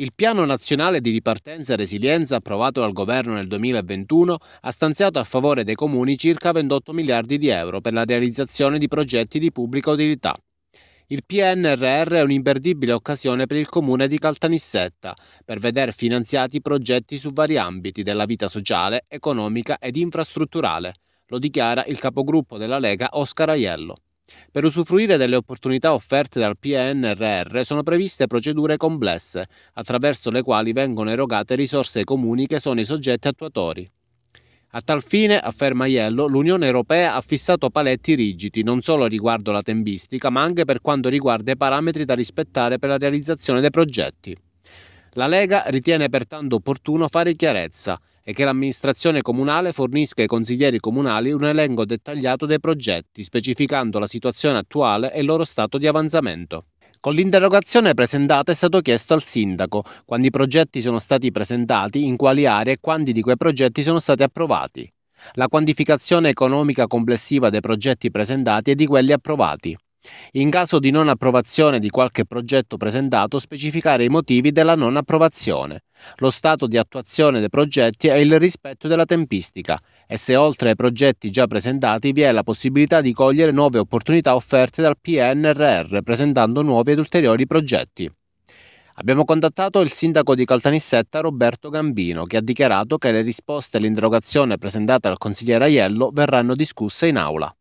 Il Piano Nazionale di Ripartenza e Resilienza approvato dal Governo nel 2021 ha stanziato a favore dei comuni circa 28 miliardi di euro per la realizzazione di progetti di pubblica utilità. Il PNRR è un'imperdibile occasione per il comune di Caltanissetta per vedere finanziati progetti su vari ambiti della vita sociale, economica ed infrastrutturale, lo dichiara il capogruppo della Lega Oscar Aiello. Per usufruire delle opportunità offerte dal PNRR sono previste procedure complesse, attraverso le quali vengono erogate risorse comuni che sono i soggetti attuatori. A tal fine, afferma Iello, l'Unione Europea ha fissato paletti rigidi non solo riguardo la tempistica, ma anche per quanto riguarda i parametri da rispettare per la realizzazione dei progetti. La Lega ritiene pertanto opportuno fare chiarezza e che l'amministrazione comunale fornisca ai consiglieri comunali un elenco dettagliato dei progetti, specificando la situazione attuale e il loro stato di avanzamento. Con l'interrogazione presentata è stato chiesto al sindaco quanti progetti sono stati presentati, in quali aree e quanti di quei progetti sono stati approvati. La quantificazione economica complessiva dei progetti presentati e di quelli approvati in caso di non approvazione di qualche progetto presentato, specificare i motivi della non approvazione, lo stato di attuazione dei progetti e il rispetto della tempistica e se oltre ai progetti già presentati vi è la possibilità di cogliere nuove opportunità offerte dal PNRR presentando nuovi ed ulteriori progetti. Abbiamo contattato il sindaco di Caltanissetta Roberto Gambino che ha dichiarato che le risposte all'interrogazione presentate al consigliere Aiello verranno discusse in aula.